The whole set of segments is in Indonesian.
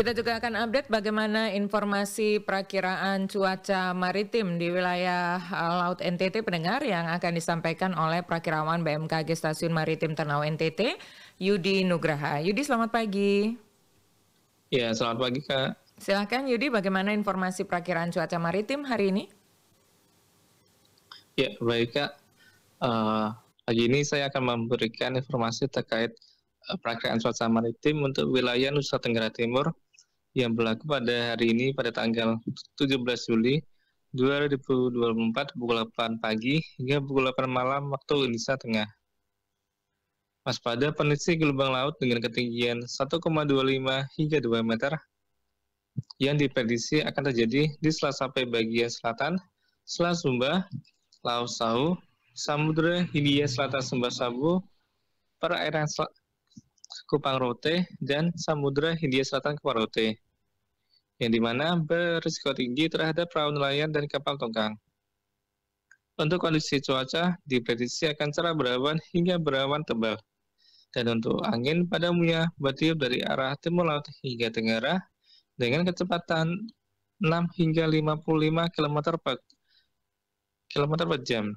Kita juga akan update bagaimana informasi perakiraan cuaca maritim di wilayah eh, Laut NTT pendengar yang akan disampaikan oleh perakirawan BMKG Stasiun Maritim Ternau NTT, Yudi Nugraha. Yudi, selamat pagi. Ya, selamat pagi, Kak. Silakan Yudi, bagaimana informasi perakiraan cuaca maritim hari ini? Ya, baik, Kak. Uh, pagi ini saya akan memberikan informasi terkait eh, perakiraan cuaca maritim untuk wilayah Nusa Tenggara Timur, yang berlaku pada hari ini pada tanggal 17 Juli 2024 pukul 8 pagi hingga pukul 8 malam waktu Indonesia Tengah. Waspada kondisi gelombang laut dengan ketinggian 1,25 hingga 2 meter yang diprediksi akan terjadi di Selasa bagian selatan, Selat Sumba, Laut Sahu, Samudra Hindia Selatan Sumba Sabu, perairan Kupang Rote dan Samudra Hindia Selatan Kupang Rote, yang dimana berisiko tinggi terhadap perahu nelayan dan kapal tongkang. Untuk kondisi cuaca, diprediksi akan cerah berawan hingga berawan tebal. Dan untuk angin pada umumnya bertiup dari arah timur laut hingga tenggara dengan kecepatan 6 hingga 55 km per, km per jam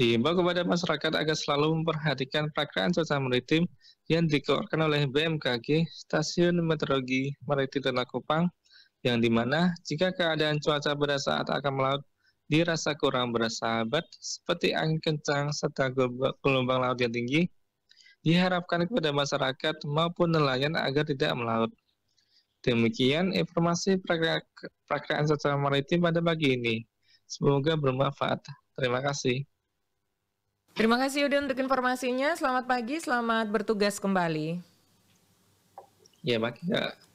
Diimbau kepada masyarakat agar selalu memperhatikan perakiran cuaca maritim yang dikeluarkan oleh BMKG Stasiun Meteorologi Maritim Tanah Kupang, yang dimana jika keadaan cuaca pada saat akan melaut dirasa kurang bersahabat, seperti angin kencang serta gelombang laut yang tinggi, diharapkan kepada masyarakat maupun nelayan agar tidak melaut. Demikian informasi perakiran cuaca maritim pada pagi ini. Semoga bermanfaat. Terima kasih. Terima kasih Yudi untuk informasinya. Selamat pagi, selamat bertugas kembali. Ya, Mbak.